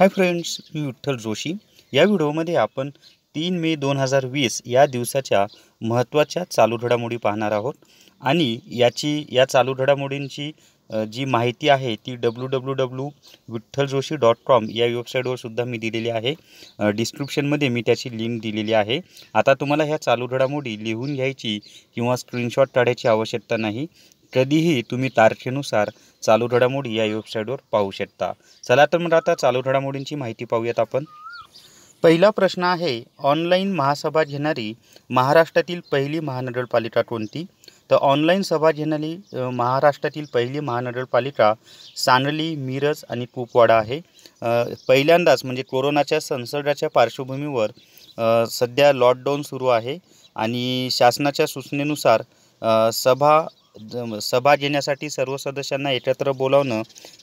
हाय friends मी विठ्ठल जोशी या व्हिडिओमध्ये आपण तीन मे दोन हजार वीस या दिवसाच्या महत्त्वाच्या चालू घडामोडी पाहणार आहोत आणि याची या चालू घडामोडींची जी माहिती आहे ती W W W Vitthal Joshi dot com या वेबसाईटवरसुद्धा सुद्धा मी दिलेली आहे डिस्क्रिप्शनमध्ये मी त्याची लिंक दिलेली आहे आता तुम्हाला ह्या चालू घडामोडी लिहून घ्यायची किंवा स्क्रीनशॉट काढायची आवश्यकता नाही कधीही तुम्ही तारखेनुसार चालू घडामोडी या वेबसाईटवर पाहू शकता चला तर मग आता चालू घडामोडींची माहिती पाहूयात आपण पहिला प्रश्न आहे ऑनलाईन महासभा घेणारी महाराष्ट्रातील पहिली महानगरपालिका कोणती तर ऑनलाईन सभा घेणारी महाराष्ट्रातील पहिली महानगरपालिका सांगली मिरज आणि कुपवाडा आहे पहिल्यांदाच म्हणजे कोरोनाच्या संसर्गाच्या पार्श्वभूमीवर सध्या लॉकडाऊन सुरू आहे आणि शासनाच्या सूचनेनुसार सभा सभा घेण्यासाठी सर्व सदस्यांना एकत्र बोलावणं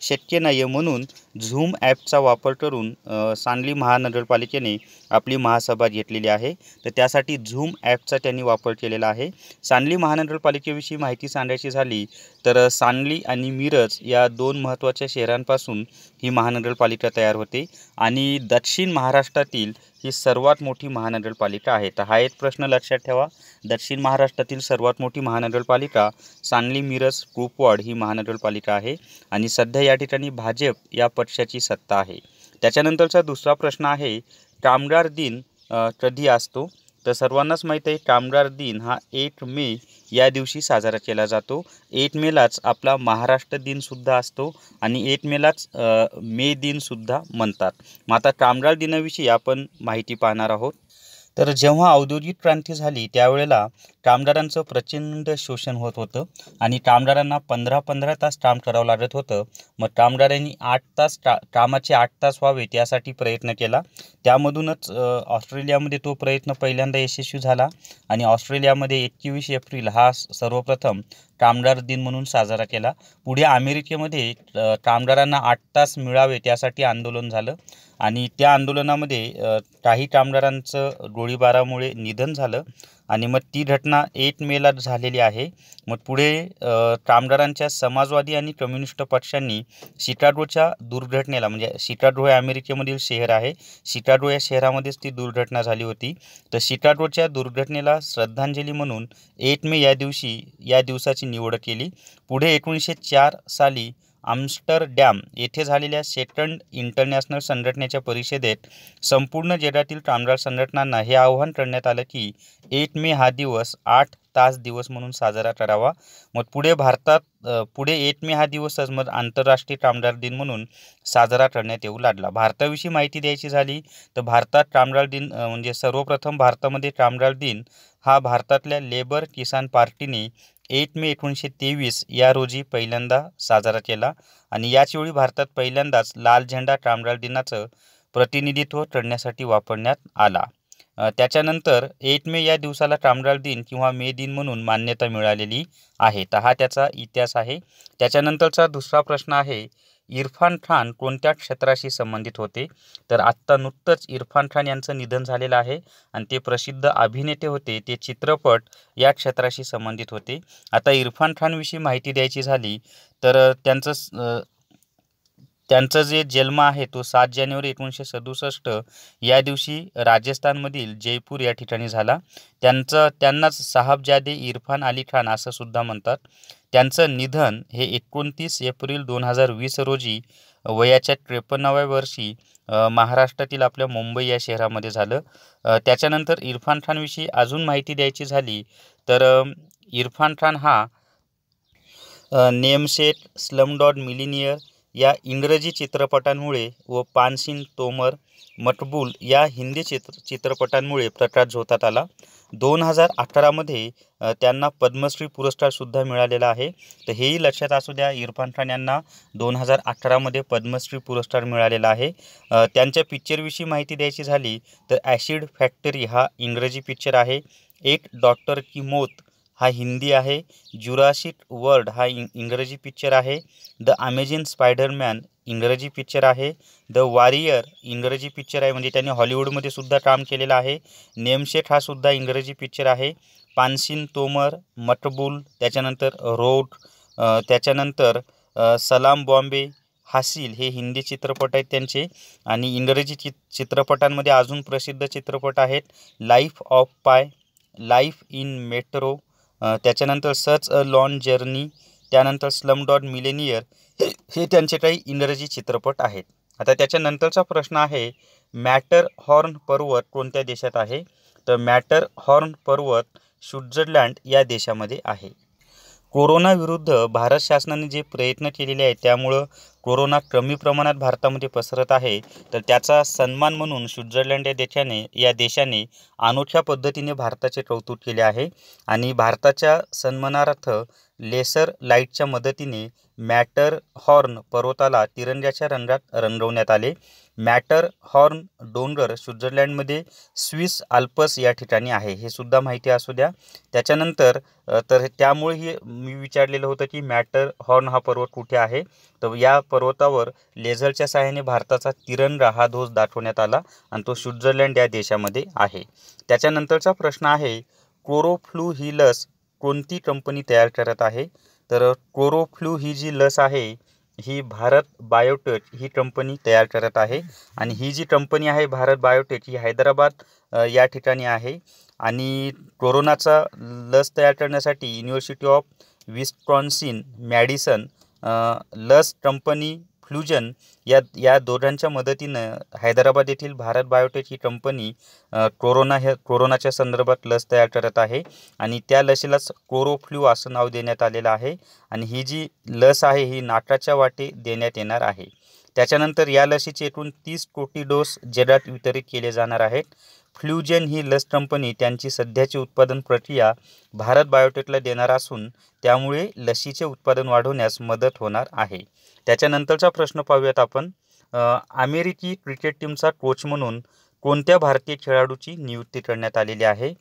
शक्य नाही आहे म्हणून झूम ॲपचा वापर करून सांगली महानगरपालिकेने आपली महासभा घेतलेली आहे तर त्यासाठी झूम ॲपचा त्यांनी वापर केलेला आहे सांगली महानगरपालिकेविषयी माहिती सांगायची झाली तर सांगली आणि मिरज या दोन महत्त्वाच्या शहरांपासून ही महानगरपालिका तयार होते आणि दक्षिण महाराष्ट्रातील ही सर्वात मोठी महानगरपालिका आहे तर हा एक प्रश्न लक्षात ठेवा दक्षिण महाराष्ट्रातील सर्वात मोठी महानगरपालिका सांगली मिरज कुपवाड ही महानगरपालिका आहे आणि सध्या या ठिकाणी भाजप या पक्षाची सत्ता आहे त्याच्यानंतरचा दुसरा प्रश्न आहे कामगार दिन कधी असतो तर सर्वांनाच माहीत आहे कामगार दिन हा एट मे या दिवशी साजरा केला जातो एट मेलाच आपला महाराष्ट्र दिनसुद्धा असतो आणि एट मेलाच मे दिनसुद्धा म्हणतात मग आता कामगार दिनाविषयी आपण माहिती पाहणार आहोत तर जेव्हा औद्योगिक क्रांती झाली त्यावेळेला कामगारांचं प्रचंड शोषण होत होतं आणि कामगारांना पंधरा पंधरा तास काम करावं लागत होतं मग कामगारांनी आठ तास का कामाचे आठ तास व्हावे त्यासाठी प्रयत्न केला त्यामधूनच ऑस्ट्रेलियामध्ये तो प्रयत्न पहिल्यांदा यशस्वी झाला आणि ऑस्ट्रेलियामध्ये एकवीस एप्रिल हा सर्वप्रथम कामगार दिन म्हणून साजरा केला पुढे अमेरिकेमध्ये कामगारांना आठ तास मिळावे त्यासाठी आंदोलन झालं आणि त्या आंदोलनामध्ये काही कामगारांचं गोळीबारामुळे निधन झालं आणि मग ती घटना एट मेला झालेली आहे मग पुढे कामगारांच्या समाजवादी आणि कम्युनिस्ट पक्षांनी शिकागोच्या दुर्घटनेला म्हणजे शिकागो हे अमेरिकेमधील शहर आहे शिकागो या शहरामध्येच ती दुर्घटना झाली होती तर शिकागोच्या दुर्घटनेला श्रद्धांजली म्हणून एट मे या दिवशी या दिवसाची निवड केली पुढे एकोणीसशे चार साली आम्स्टरडॅम येथे झालेल्या सेटंड इंटरनॅशनल संघटनेच्या परिषदेत संपूर्ण जगातील कामगार संघटनांना हे आव्हान करण्यात आलं की एक मे हा दिवस आठ तास दिवस म्हणून साजरा करावा मग पुढे भारतात पुढे एक मे हा दिवसच मग आंतरराष्ट्रीय कामगार दिन म्हणून साजरा करण्यात येऊ लागला भारताविषयी माहिती द्यायची झाली तर भारतात कामगार दिन म्हणजे सर्वप्रथम भारतामध्ये कामगार दिन हा भारतातल्या लेबर किसान पार्टीने एट मे एकोणीसशे तेवीस या रोजी पहिल्यांदा साजरा केला आणि याचवेळी भारतात पहिल्यांदाच लाल झेंडा कामगार दिनाचं प्रतिनिधित्व करण्यासाठी वापरण्यात आला त्याच्यानंतर एट मे या दिवसाला कामगार दिन किंवा मे दिन म्हणून मान्यता मिळालेली आहे तर हा त्याचा इतिहास आहे त्याच्यानंतरचा दुसरा प्रश्न आहे इरफान खान कोणत्या क्षेत्राशी संबंधित होते तर आत्ता नुकतंच इरफान खान यांचं निधन झालेलं आहे आणि ते प्रसिद्ध अभिनेते होते ते चित्रपट या क्षेत्राशी संबंधित होते आता इरफान खानविषयी माहिती द्यायची झाली तर त्यांचं त्यांचं जे जन्म आहे तो सात जानेवारी एकोणीसशे सदुसष्ट या दिवशी राजस्थानमधील जयपूर या ठिकाणी झाला त्यांचं त्यांनाच साहबजादे इरफान अली खान असं सुद्धा म्हणतात त्यांचं निधन हे एकोणतीस एप्रिल दोन हजार वीस रोजी वयाच्या त्रेपन्नाव्या वर्षी महाराष्ट्रातील आपल्या मुंबई या शहरामध्ये झालं त्याच्यानंतर इरफान खानविषयी अजून माहिती द्यायची झाली तर इरफान खान हा नेमशेट डॉट मिलिनियर या इंग्रजी चित्रपटांमुळे व पानसिंग तोमर मटबूल या हिंदी चित्र चित्रपटांमुळे प्रकाश झोतात आला दोन हजार अठरामध्ये त्यांना पद्मश्री पुरस्कारसुद्धा मिळालेला आहे तर हेही लक्षात असू द्या इरफान खान यांना दोन हजार अठरामध्ये पद्मश्री पुरस्कार मिळालेला आहे त्यांच्या पिक्चरविषयी माहिती द्यायची झाली तर ॲसिड फॅक्टरी हा इंग्रजी पिक्चर आहे एक डॉक्टर की मौत हा हिंदी आहे जुरासिक वर्ल्ड हा इंग इंग्रजी पिक्चर आहे द अमेझिंग स्पायडरमॅन इंग्रजी पिक्चर आहे द वॉरियर इंग्रजी पिक्चर आहे म्हणजे त्यांनी हॉलिवूडमध्ये सुद्धा काम केलेलं आहे नेमशेक हा सुद्धा इंग्रजी पिक्चर आहे पानसिन तोमर मटबुल त्याच्यानंतर रोड त्याच्यानंतर सलाम बॉम्बे हासिल हे हिंदी चित्रपट आहेत त्यांचे आणि इंग्रजी चित चित्रपटांमध्ये अजून प्रसिद्ध चित्रपट आहेत life of pi life in metro त्याच्यानंतर सच अ लॉन जर्नी त्यानंतर स्लम डॉट मिलेनियर हे त्यांचे काही इंग्रजी चित्रपट आहेत आता त्याच्यानंतरचा प्रश्न आहे मॅटर हॉर्न पर्वत कोणत्या देशात आहे तर मॅटर हॉर्न पर्वत स्वित्झर्लंड या देशामध्ये आहे कोरोनाविरुद्ध भारत शासनाने जे प्रयत्न केलेले आहेत त्यामुळं कोरोना कमी प्रमाणात भारतामध्ये पसरत आहे तर त्याचा सन्मान म्हणून स्वित्झर्लंड या देशाने या देशाने अनोख्या पद्धतीने भारताचे कौतुक केले आहे आणि भारताच्या सन्मानार्थ लेसर लाईटच्या मदतीने मॅटर हॉर्न पर्वताला तिरंग्याच्या रंगात रंगवण्यात आले मॅटर हॉर्न डोंगर स्वित्झर्लंडमध्ये स्विस आल्पस या ठिकाणी आहे हे सुद्धा माहिती असू द्या त्याच्यानंतर तर त्यामुळे मी विचारलेलं होतं की मॅटर हॉर्न हा पर्वत कुठे आहे तर या पर्वतावर लेझरच्या सहाय्याने भारताचा तिरंगा हा ध्वज दाखवण्यात आला आणि तो स्वित्झर्लंड या देशामध्ये आहे त्याच्यानंतरचा प्रश्न आहे क्लोरोफ्लू ही लस कोणती कंपनी तयार करत आहे तर क्लोरोफ्लू ही जी लस आहे ही भारत बायोटेक ही कंपनी तयार करत आहे आणि ही जी कंपनी आहे भारत बायोटेक ही हैदराबाद या ठिकाणी आहे आणि कोरोनाचा लस तयार करण्यासाठी युनिव्हर्सिटी ऑफ विस्कॉन्सिन मॅडिसन लस कंपनी फ्लुजन या या दोघांच्या मदतीनं हैदराबाद येथील भारत बायोटेक ही कंपनी कोरोना ह्या कोरोनाच्या संदर्भात लस तयार करत आहे आणि त्या लसीलाच कोरोफ्ल्यू असं नाव देण्यात आलेलं आहे आणि ही जी लस आहे ही नाटाच्या वाटे देण्यात येणार आहे त्याच्यानंतर या लसीचे एकूण तीस कोटी डोस जगात वितरित केले जाणार आहेत फ्ल्यूजेन ही लस कंपनी त्यांची सध्याची उत्पादन प्रक्रिया भारत बायोटेकला देणार असून त्यामुळे लशीचे उत्पादन वाढवण्यास मदत होणार आहे त्याच्यानंतरचा प्रश्न पाहूयात आपण अमेरिकी क्रिकेट टीमचा कोच म्हणून कोणत्या भारतीय खेळाडूची नियुक्ती करण्यात आलेली आहे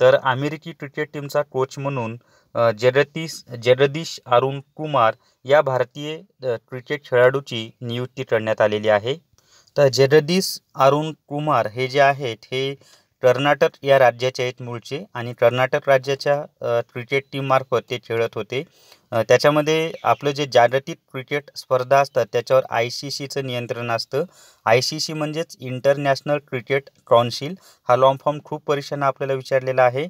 तर अमेरिकी क्रिकेट टीमचा कोच म्हणून जगदीश जगदीश अरुण कुमार या भारतीय क्रिकेट खेळाडूची नियुक्ती करण्यात आलेली आहे तर जगदीश अरुण कुमार हे जे आहेत हे कर्नाटक या राज्याचे आहेत मूळचे आणि कर्नाटक राज्याच्या क्रिकेट टीममार्फत ते खेळत होते त्याच्यामध्ये आपलं जे जागतिक क्रिकेट स्पर्धा असतात त्याच्यावर आय सी सीचं नियंत्रण असतं आय सी सी म्हणजेच इंटरनॅशनल क्रिकेट काउन्सिल हा लॉन्ग फॉर्म खूप परीक्षांना आपल्याला विचारलेला आहे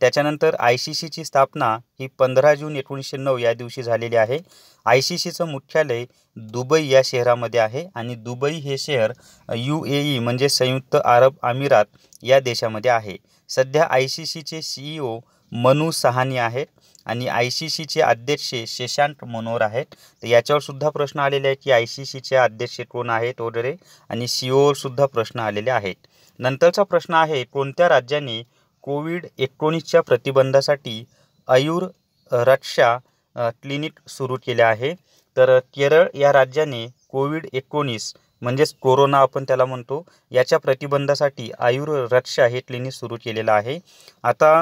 त्याच्यानंतर आय सी सीची स्थापना ही पंधरा जून एकोणीसशे नऊ या दिवशी झालेली आहे आय सी सीचं मुख्यालय दुबई या शहरामध्ये आहे आणि दुबई हे शहर यू ए ई म्हणजे संयुक्त अरब अमिरात या देशामध्ये आहे सध्या आय सी सीचे सीईओ मनू सहानी आहेत आणि आय सी सीचे अध्यक्ष शेशांत मनोहर आहेत तर याच्यावर सुद्धा प्रश्न आलेले आहे की आय सी सीचे अध्यक्ष कोण आहेत वगैरे आणि सी ओवरसुद्धा e प्रश्न आलेले आहेत नंतरचा प्रश्न आहे कोणत्या राज्याने कोविड एकोणीसच्या प्रतिबंधासाठी आयुर रक्षा क्लिनिक सुरू केले आहे तर केरळ या राज्याने कोविड एकोणीस म्हणजेच कोरोना आपण त्याला म्हणतो याच्या प्रतिबंधासाठी रक्षा हे क्लिनिक सुरू केलेलं आहे आता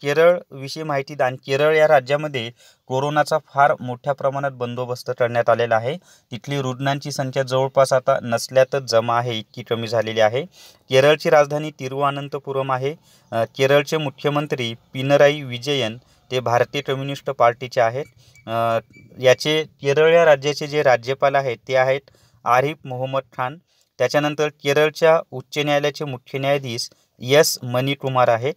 केरळविषयी माहिती दान केरळ या राज्यामध्ये कोरोनाचा फार मोठ्या प्रमाणात बंदोबस्त करण्यात आलेला आहे तिथली रुग्णांची संख्या जवळपास आता नसल्यातच जमा आहे इतकी कमी झालेली आहे केरळची राजधानी तिरुअनंतपुरम आहे केरळचे मुख्यमंत्री पिनराई विजयन ते भारतीय कम्युनिस्ट पार्टीचे आहेत याचे केरळ या राज्याचे जे राज्यपाल आहेत ते आहेत आरिफ मोहम्मद खान त्याच्यानंतर केरळच्या उच्च न्यायालयाचे मुख्य न्यायाधीश एस मणिकुमार आहेत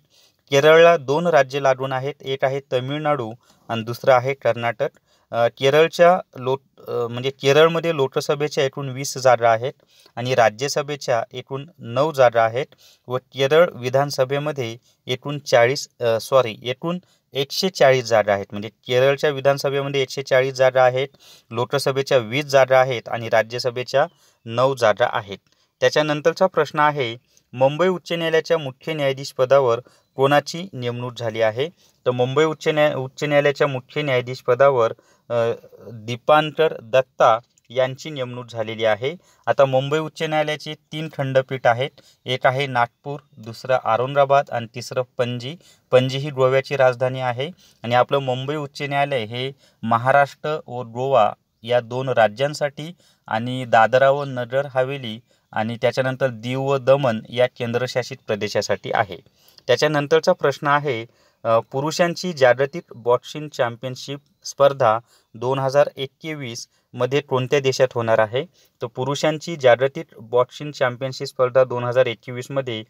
केरळला दोन राज्य लागून आहेत एक आहे तमिळनाडू आणि दुसरं आहे कर्नाटक केरळच्या लो म्हणजे केरळमध्ये लोकसभेच्या एकूण वीस जागा आहेत आणि राज्यसभेच्या एकूण नऊ जागा आहेत व केरळ विधानसभेमध्ये एकूण चाळीस सॉरी एकूण एकशे चाळीस जागा आहेत म्हणजे केरळच्या विधानसभेमध्ये एकशे चाळीस जागा आहेत लोकसभेच्या वीस जागा आहेत आणि राज्यसभेच्या नऊ जागा आहेत त्याच्यानंतरचा प्रश्न आहे मुंबई उच्च न्यायालयाच्या मुख्य न्यायाधीश पदावर कोणाची नेमणूक झाली आहे तर मुंबई उच्च न्याय उच्च न्यायालयाच्या मुख्य न्यायाधीशपदावर दीपांकर दत्ता यांची नेमणूक झालेली आहे आता मुंबई उच्च न्यायालयाचे तीन खंडपीठ आहेत एक आहे नागपूर दुसरं औरंगाबाद आणि तिसरं पणजी पणजी ही गोव्याची राजधानी आहे आणि आपलं मुंबई उच्च न्यायालय हे महाराष्ट्र व गोवा या दोन राज्यांसाठी आणि दादरा व नगर हवेली आणि त्याच्यानंतर दीव व दमन या केंद्रशासित प्रदेशासाठी आहे त्याच्यानंतरचा प्रश्न आहे पुरुषांची जागतिक बॉक्सिंग चॅम्पियनशिप स्पर्धा दोन हजार एकवीसमध्ये कोणत्या देशात होणार आहे तर पुरुषांची जागतिक बॉक्सिंग चॅम्पियनशिप स्पर्धा दोन हजार एकवीसमध्ये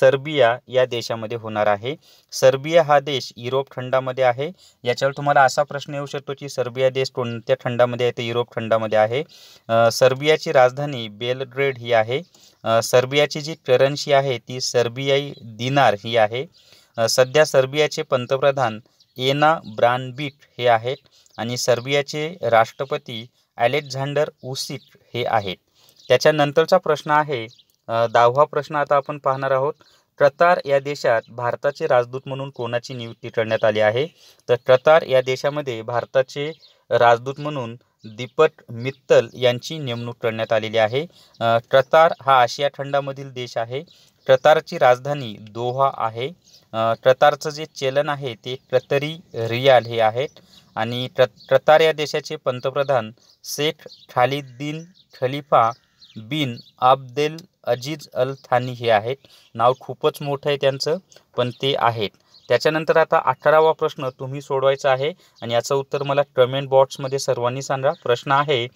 सर्बिया या देशामध्ये होणार आहे सर्बिया हा देश युरोप खंडामध्ये आहे याच्यावर तुम्हाला असा प्रश्न येऊ शकतो की सर्बिया देश कोणत्या खंडामध्ये आहे तर युरोप खंडामध्ये आहे सर्बियाची राजधानी बेलग्रेड ही आहे सर्बियाची जी करन्सी आहे ती सर्बियाई दिनार ही आहे सध्या सर्बियाचे पंतप्रधान एना ब्रानबीट हे आहेत आणि सर्बियाचे राष्ट्रपती अलेक्झांडर उसिट हे आहेत त्याच्यानंतरचा प्रश्न आहे दहावा प्रश्न आता आपण पाहणार आहोत कतार या देशात भारताचे राजदूत म्हणून कोणाची नियुक्ती करण्यात आली आहे तर कतार या देशामध्ये भारताचे राजदूत म्हणून दीपक मित्तल यांची नेमणूक करण्यात आलेली आहे कतार हा आशिया खंडामधील देश आहे कतारची राजधानी दोहा आहे कतारचं जे चलन आहे ते कतरी रियाल हे आहे आणि क कतार या देशाचे पंतप्रधान Sheikh Khalid bin Khalifa bin Abdel Aziz Al Thani हे आहेत नाव खूपच मोठं आहे त्यांचं पण ते आहेत त्याच्यानंतर आता अठरावा प्रश्न तुम्ही सोडवायचा आहे आणि याचं उत्तर मला कमेंट बॉक्समध्ये सर्वांनी सांगा प्रश्न आहे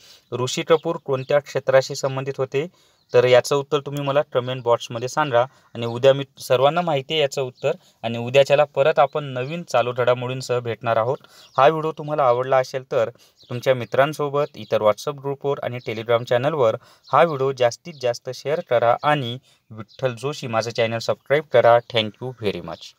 ऋषी कपूर कोणत्या क्षेत्राशी संबंधित होते तर याचं उत्तर तुम्ही मला कमेंट बॉक्समध्ये सांगा आणि उद्या मी सर्वांना माहिती आहे याचं उत्तर आणि उद्याच्याला परत आपण नवीन चालू घडामोडींसह भेटणार आहोत हा व्हिडिओ तुम्हाला आवडला असेल तर तुमच्या मित्रांसोबत इतर व्हॉट्सअप ग्रुपवर आणि टेलिग्राम चॅनलवर हा व्हिडिओ जास्तीत जास्त शेअर करा आणि विठ्ठल जोशी माझं चॅनल सबस्क्राईब करा थँक्यू व्हेरी मच